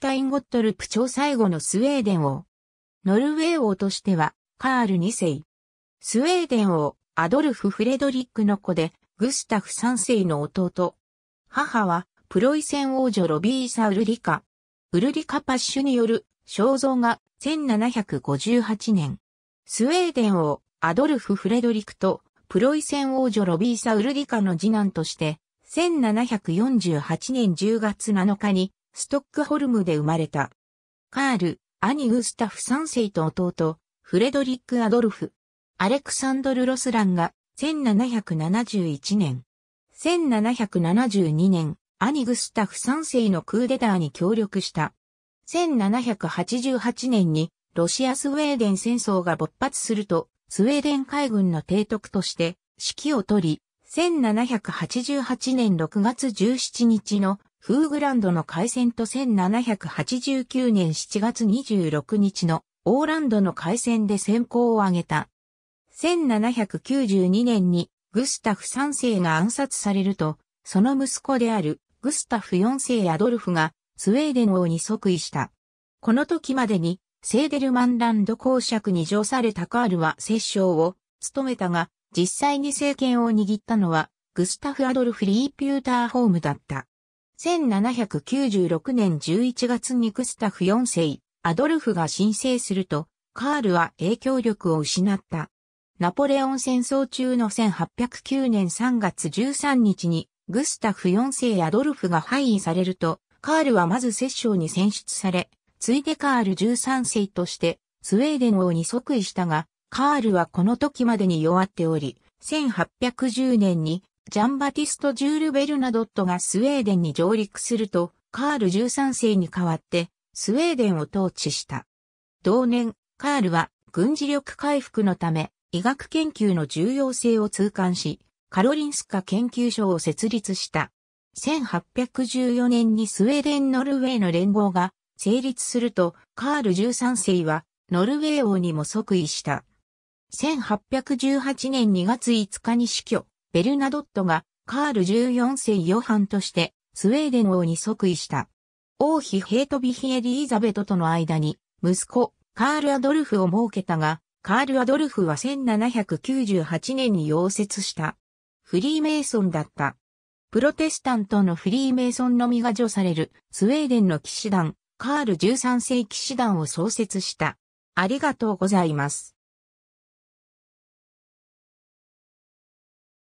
ヒタインゴットルプ朝最後のスウェーデン王。ノルウェー王としては、カール2世。スウェーデン王、アドルフ・フレドリックの子で、グスタフ3世の弟。母は、プロイセン王女ロビーサ・ウルリカ。ウルリカ・パッシュによる肖像が1758年。スウェーデン王、アドルフ・フレドリックと、プロイセン王女ロビーサ・ウルリカの次男として、1748年10月7日にストックホルムで生まれた。カール、兄グスタフ3世と弟、フレドリック・アドルフ。アレクサンドル・ロスランが1771年。1772年、兄グスタフ3世のクーデターに協力した。1788年にロシア・スウェーデン戦争が勃発すると、スウェーデン海軍の提督として指揮を取り、1788年6月17日のフーグランドの海戦と1789年7月26日のオーランドの海戦で先行を挙げた。1792年にグスタフ3世が暗殺されると、その息子であるグスタフ4世アドルフがスウェーデン王に即位した。この時までにセーデルマンランド公爵に上されたカールは摂政を務めたが、実際に政権を握ったのはグスタフ・アドルフ・リー・ピューター・ホームだった。1796年11月にグスタフ4世、アドルフが申請すると、カールは影響力を失った。ナポレオン戦争中の1809年3月13日に、グスタフ4世アドルフが廃位されると、カールはまず摂政に選出され、ついでカール13世として、スウェーデン王に即位したが、カールはこの時までに弱っており、1810年にジャンバティスト・ジュール・ベルナドットがスウェーデンに上陸すると、カール13世に代わって、スウェーデンを統治した。同年、カールは軍事力回復のため、医学研究の重要性を痛感し、カロリンスカ研究所を設立した。1814年にスウェーデン・ノルウェーの連合が成立すると、カール13世はノルウェー王にも即位した。1818年2月5日に死去。ベルナドットがカール14世ヨハンとしてスウェーデン王に即位した。王妃ヘイトビヒエリーザベトとの間に息子カール・アドルフを設けたが、カール・アドルフは1798年に溶接した。フリーメイソンだった。プロテスタントのフリーメイソンのみが除されるスウェーデンの騎士団、カール13世騎士団を創設した。ありがとうございます。